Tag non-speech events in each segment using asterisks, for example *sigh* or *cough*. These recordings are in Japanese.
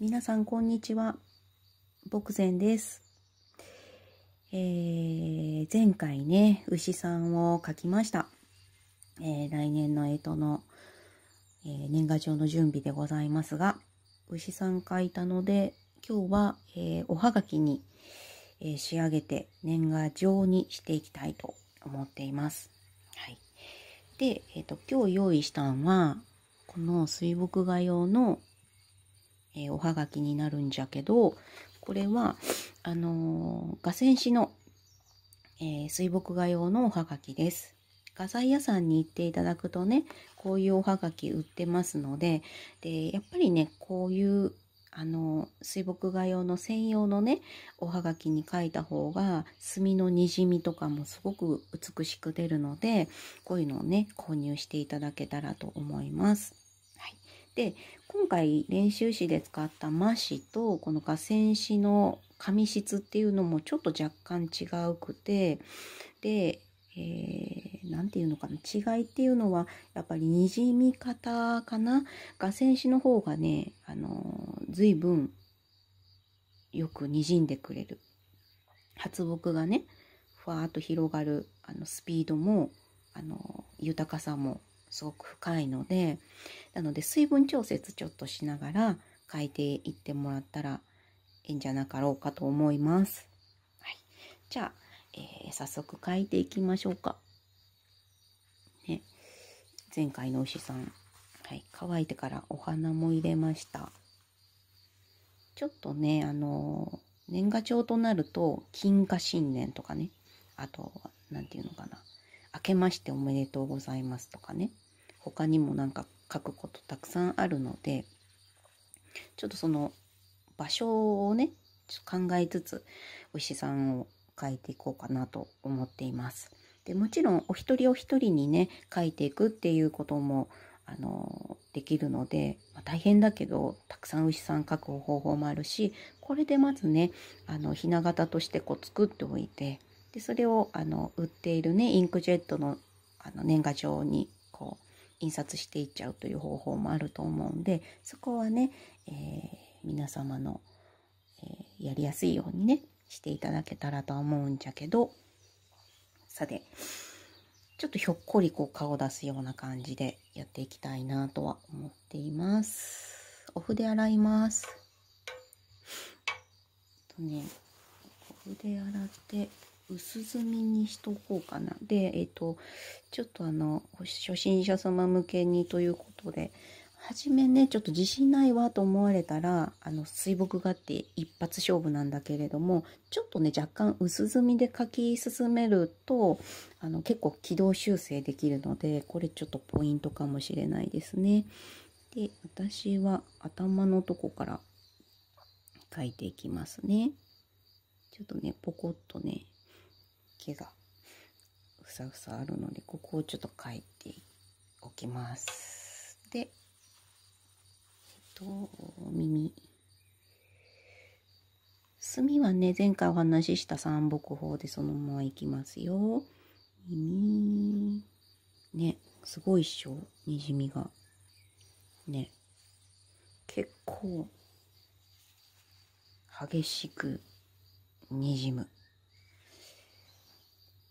皆さんこんにちは。牧前です。えー、前回ね、牛さんを描きました。えー、来年の干支の、えー、年賀状の準備でございますが、牛さん描いたので、今日は、えおはがきに、え仕上げて年賀状にしていきたいと思っています。はい。で、えっ、と、今日用意したのは、この水墨画用のえー、おはがきになるんじゃけどこれはあのー、画線紙の、えー、水墨画用のおはがきです。画材屋さんに行っていただくとねこういうおはがき売ってますのででやっぱりねこういうあの水墨画用の専用のねおはがきに書いた方が墨のにじみとかもすごく美しく出るのでこういうのをね購入していただけたらと思います。はい、で今回練習紙で使った麻紙とこの河川紙の紙質っていうのもちょっと若干違うくてで何、えー、て言うのかな違いっていうのはやっぱりにじみ方かな河川紙の方がね、あのー、随分よくにじんでくれる発木がねふわっと広がるあのスピードも、あのー、豊かさもすごく深いのでなので水分調節ちょっとしながら書いていってもらったらいいんじゃなかろうかと思います。はい、じゃあ、えー、早速書いていきましょうか。ね、前回の牛さん、はい、乾いてからお花も入れました。ちょっとね、あのー、年賀状となると、金貨新年とかね、あと、何て言うのかな、明けましておめでとうございますとかね、他にもなんか書くことたくさんあるのでちょっとその場所をね考えつつお医さんを描いていこうかなと思っています。でもちろんお一人お一人にね書いていくっていうこともあのできるので、まあ、大変だけどたくさん牛さん書く方法もあるしこれでまずねあのひな形としてこう作っておいてでそれをあの売っているねインクジェットのあの年賀状に印刷していっちゃうという方法もあると思うんでそこはね、えー、皆様の、えー、やりやすいようにねしていただけたらと思うんじゃけどさてちょっとひょっこりこう顔出すような感じでやっていきたいなとは思っていますお筆洗いますとねお筆洗って薄墨にしとこうかな。で、えっ、ー、と、ちょっとあの、初心者様向けにということで、はじめね、ちょっと自信ないわと思われたら、あの、水墨画って一発勝負なんだけれども、ちょっとね、若干薄墨で描き進めると、あの、結構軌道修正できるので、これちょっとポイントかもしれないですね。で、私は頭のとこから描いていきますね。ちょっとね、ポコッとね、毛がふさふさあるのでここをちょっと描いておきますでえっと耳墨はね前回お話しした三木法でそのままいきますよ耳ねすごいっしょにじみがね結構激しくにじむ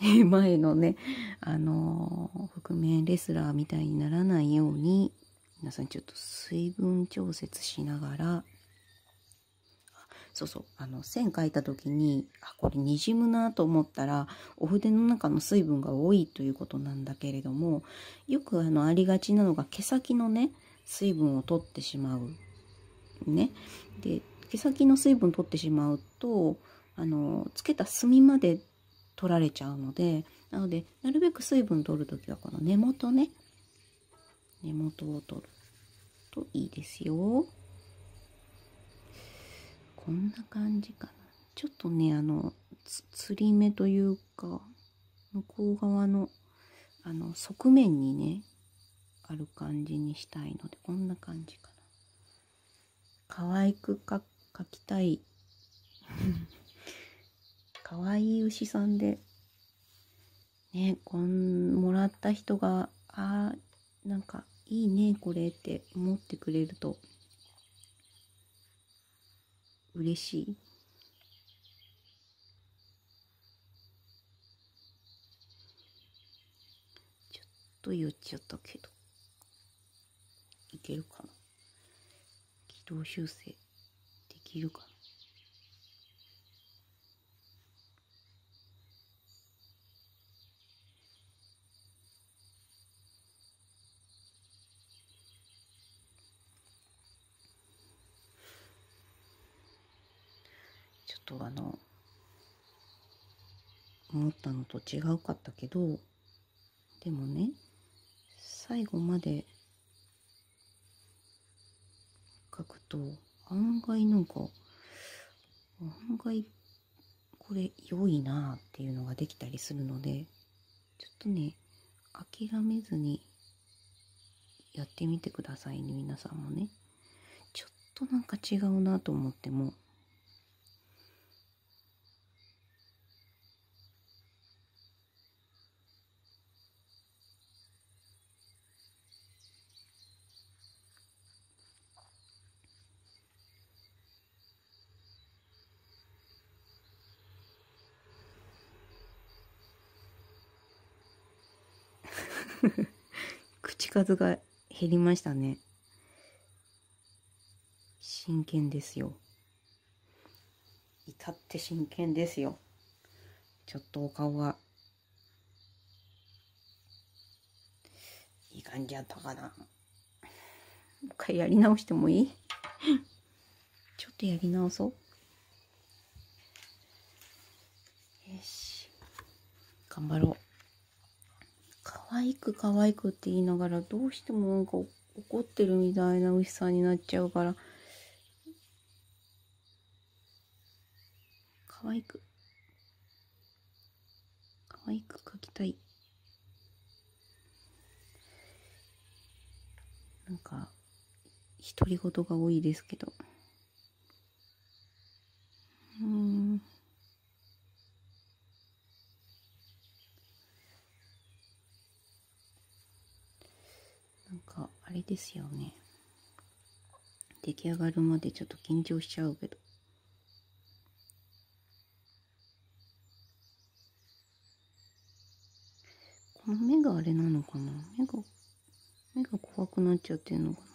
前のね、あのー、覆面レスラーみたいにならないように、皆さんちょっと水分調節しながら、そうそう、あの、線描いた時に、あ、これ滲むなと思ったら、お筆の中の水分が多いということなんだけれども、よくあの、ありがちなのが毛先のね、水分を取ってしまう。ね。で、毛先の水分取ってしまうと、あの、つけた墨まで取られちゃうのでなのでなるべく水分取る時はこの根元ね根元を取るといいですよこんな感じかなちょっとねあのつり目というか向こう側のあの側面にねある感じにしたいのでこんな感じかな可愛く描きたいかわいい牛さんでねこんもらった人があなんかいいねこれって思ってくれると嬉しい。ちょっと言っちゃったけどいけるかな軌道修正できるかな違うかったけどでもね最後まで書くと案外なんか案外これ良いなっていうのができたりするのでちょっとね諦めずにやってみてくださいね皆さんもねちょっとなんか違うなと思っても *laughs* 口数が減りましたね。真剣ですよ。至って真剣ですよ。ちょっとお顔が。いい感じやったかな。もう一回やり直してもいい *laughs* ちょっとやり直そう。よし。頑張ろう。愛く可愛くって言いながらどうしてもなんか怒ってるみたいな牛さんになっちゃうから可愛く可愛く描きたいなんか独り言が多いですけど。なんかあれですよね出来上がるまでちょっと緊張しちゃうけどこの目があれなのかな目が目が怖くなっちゃってるのかな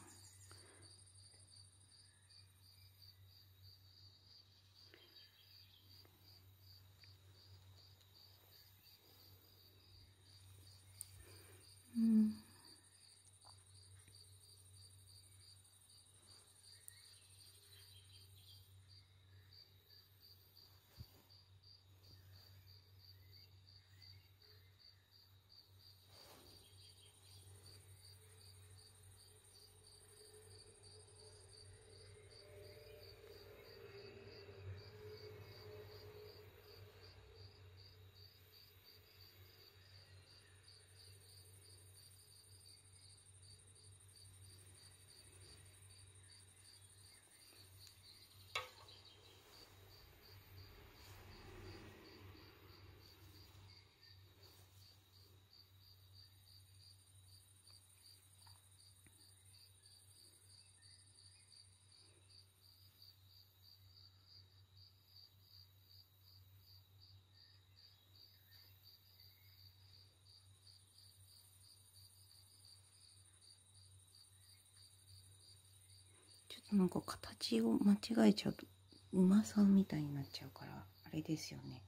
なんか形を間違えちゃうとうまさみたいになっちゃうからあれですよね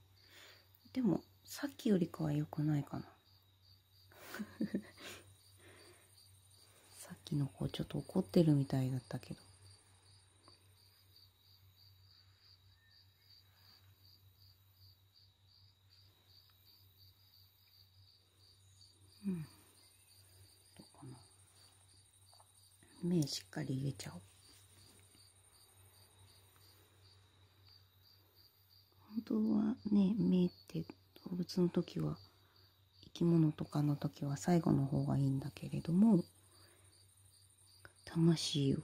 でもさっきよりかは良くないかなさっきの子ちょっと怒ってるみたいだったけどうんどうかな目しっかり入れちゃおうね目って動物の時は生き物とかの時は最後の方がいいんだけれども魂を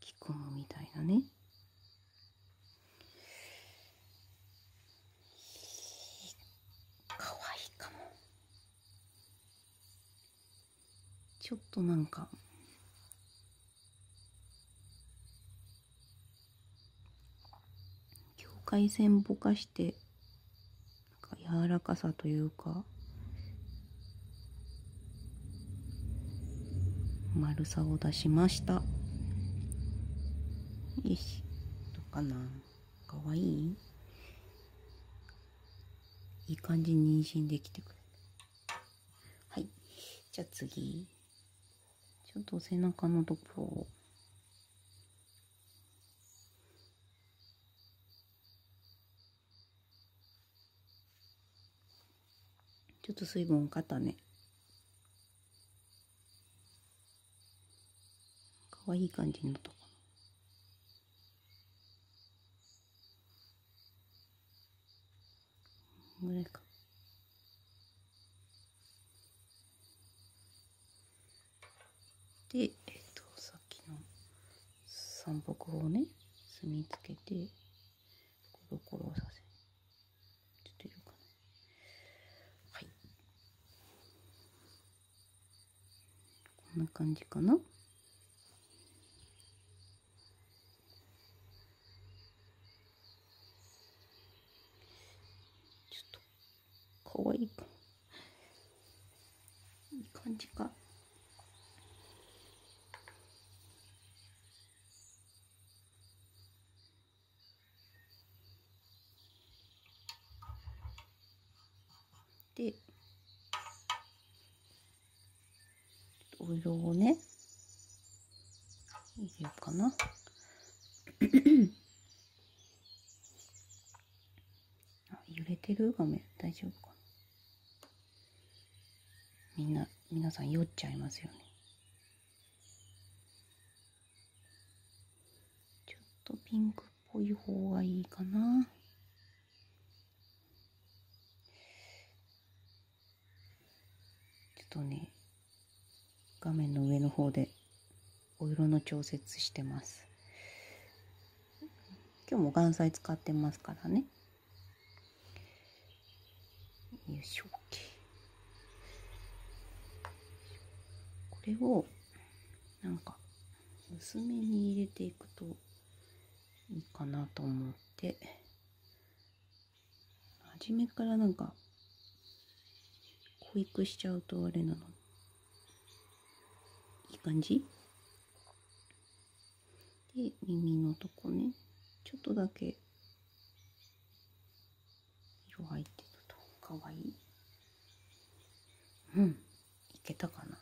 吹き込むみたいなねかわいいかもちょっとなんか回線ぼかしてなんか柔らかさというか丸さを出しましたよしどうかなかわいいいい感じに妊娠できてくれるはいじゃあ次ちょっと背中のとこをちょっと水分多かったね。かわいい感じのとこぐらいか。で、えっと、さっきの三北をね、墨つけて、コロコロさせる。んな感じかなかわいいかいい感じかでお湯をね、入れようかな。*coughs* あ揺れてる画面大丈夫かなみんな、皆さん酔っちゃいますよね。ちょっとピンクっぽい方がいいかな。ちょっとね、画面の上の方でお色の調節してます今日も眼彩使ってますからねよいしょこれをなんか薄めに入れていくといいかなと思って初めからなんか濃いくしちゃうとあれなのでい感じで耳のとこねちょっとだけ色入ってるとかわいいうんいけたかな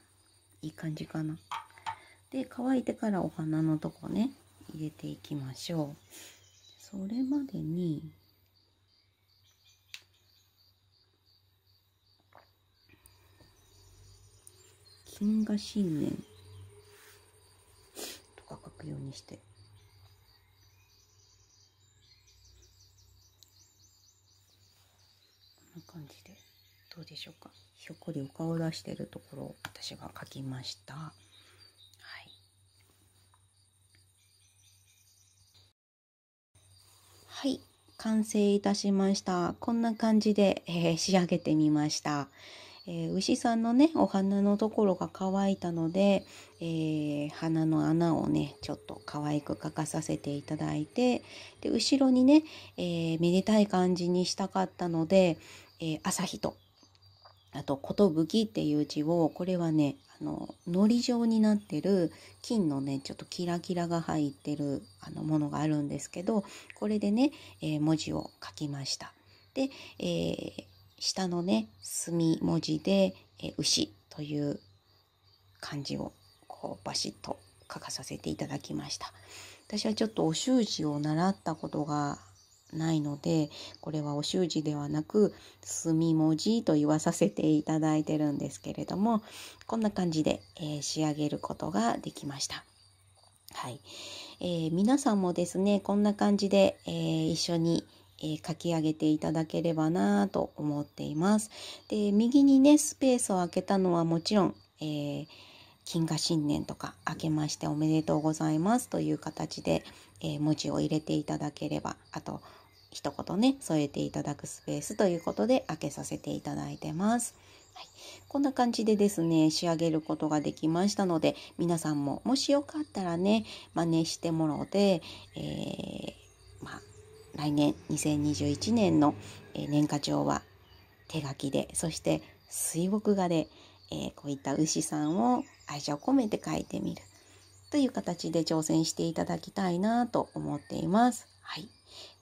いい感じかなで乾いてからお花のとこね入れていきましょうそれまでに金河新年して。こんな感じで、どうでしょうか。ひょっこりお顔を出しているところを私が描きました。はい。はい。完成いたしました。こんな感じで、えー、仕上げてみました。えー、牛さんのねお花のところが乾いたので、えー、花の穴をねちょっと可愛く描かさせていただいてで後ろにね、えー、めでたい感じにしたかったので「えー、朝日」とあと「寿」っていう字をこれはねあの糊状になってる金のねちょっとキラキラが入ってるあのものがあるんですけどこれでね、えー、文字を書きました。で、えー下のね、墨文字で、え牛という漢字をこうバシッと書かさせていただきました。私はちょっとお習字を習ったことがないので、これはお習字ではなく、墨文字と言わさせていただいてるんですけれども、こんな感じで、えー、仕上げることができました。はい。えー、皆さんもですね、こんな感じで、えー、一緒にえー、書き上げていただければなと思っています。で、右にね、スペースを空けたのはもちろん、えー、金河新年とか明けましておめでとうございますという形で、えー、文字を入れていただければ、あと、一言ね、添えていただくスペースということで開けさせていただいてます。はい、こんな感じでですね仕上げることができましたので皆さんももしよかったらね真似してもろうて、えー、まあ来年2021年の年賀状は手書きでそして水墨画で、えー、こういった牛さんを愛情込めて描いてみるという形で挑戦していただきたいなと思っています。はい、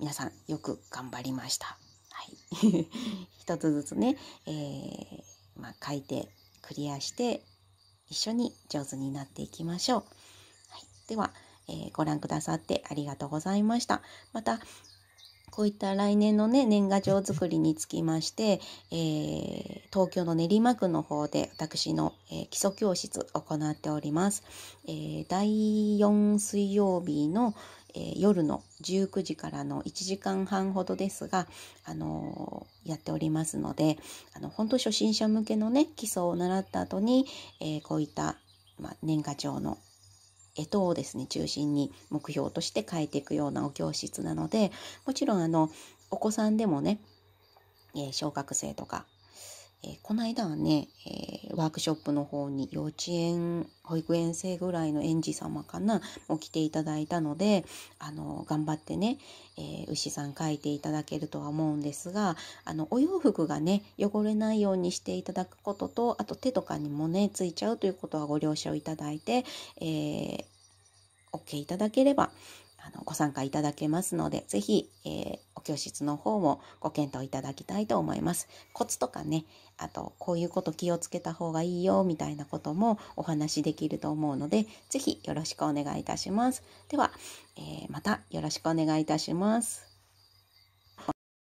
皆さんよく頑張りました。はい、*laughs* 一つずつね、えー、まあ、書いてクリアして一緒に上手になっていきましょう。はい、では、えー、ご覧くださってありがとうございました。また、こういった来年のね年賀状作りにつきまして、えー、東京の練馬区の方で私の、えー、基礎教室を行っております、えー、第4水曜日の、え夜の19時からの1時間半ほどですが、あのやっておりますのであの本当初心者向けのね基礎を習った後に、えこういった、まあ、年賀状の干支をですね中心に目標として変えていくようなお教室なのでもちろんあのお子さんでもね、えー、小学生とかえこの間はね、えワークショップの方に幼稚園、保育園生ぐらいの園児様かな、を来ていただいたので、あの、頑張ってね、え牛さん描いていただけるとは思うんですが、あの、お洋服がね、汚れないようにしていただくことと、あと手とかにもね、ついちゃうということはご了承いただいて、えー、OK いただければ、あのご参加いただけますので、ぜひ、えー、お教室の方もご検討いただきたいと思います。コツとかね、あと、こういうこと気をつけた方がいいよ、みたいなこともお話しできると思うので、ぜひよろしくお願いいたします。では、えー、またよろしくお願いいたします。